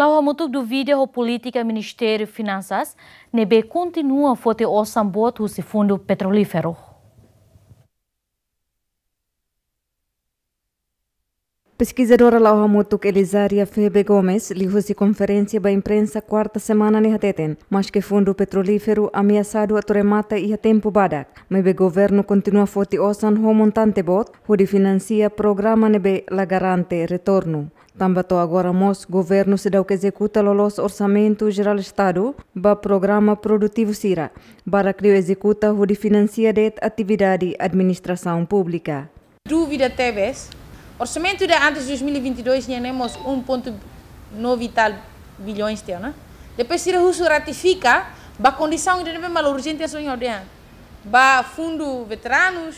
Lau hamutuk do vídeo o política Ministério Finanças, nebe continua fote o sambot o fundo petrolífero. Pesquisadora Lauha Mutuk Elisaria Febe Gomes liu-se conferência da imprensa quarta semana ne hateten, mas que fundo petrolífero ameaçado a toremata e a tempo badak. Mebe governo continua a foti osan ho montante bot, hudi financia programa nebe la garante retorno. Tambatou agora mos governo se deu que executa lolos orçamento geral Estado ba programa produtivo Sira, para que executa o de financia de atividade administração pública. Dúvida teves? orçamento de antes de 2022 tínhamos 1.9 tal bilhões, né? Depois Sira Russo ratifica, ba condição de não mal urgente a sonho ba fundo veteranos,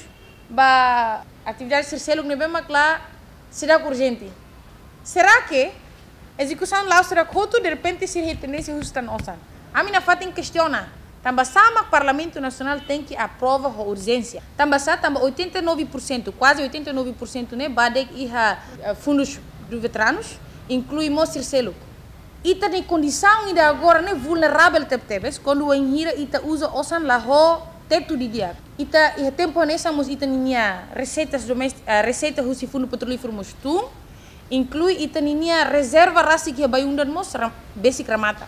ba atividade social que não é lá, será urgente. Será que a execução lá será que de repente se retenesse justa nossa? A minha fata questiona. Também o Parlamento Nacional tem que aprovar a urgência. Também 89%, quase 89%, né? Badek e eh, fundos dos veteranos, inclui Mostre Selo. Ita em condição ainda agora, né? Vulnerável teptebes, quando o enhira ita usa osan lá teto de dia. Ita, e tempo nessa, ita minha receitas domésticas, eh, receita rusi fundo petrolífero mostu. inclui itaninia ya, reserva rasik ya bayundan mos ram, basic ramata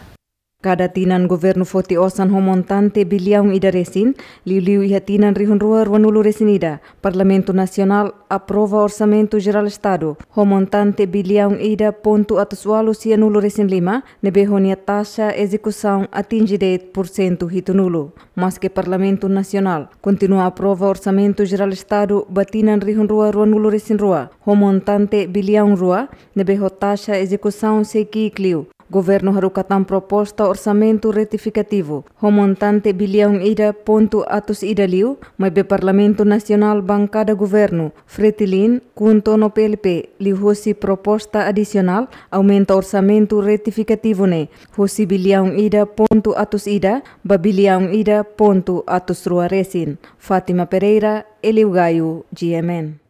Kada tinan governo foti osan homontante biliaun idaresin, liu-liu iha tinan rihun rua ruanulu ida. Parlamento Nacional aprova orçamento geral Estado. Homontante biliaun ida ponto atusualu sia nulo resin lima, nebehoni a taxa execução atinge 8% hito nulo. Mas que Parlamento Nacional continua aprova orçamento geral Estado batinan rihun rua ruanulu resin rua. Homontante biliaun rua, nebeho taxa execução sequi clio. Governo Harukatan proposta orçamento retificativo, remontante bilhão ida ponto atos ida liu, mas be Parlamento Nacional bancada governo, fretilin, junto no PLP, liuhosi proposta adicional, aumenta orçamento retificativo ne, hosi bilhão ida ponto atos ida, ba bilhão ida ponto atos ruaresin. Fátima Pereira, Eleugaio, GMN.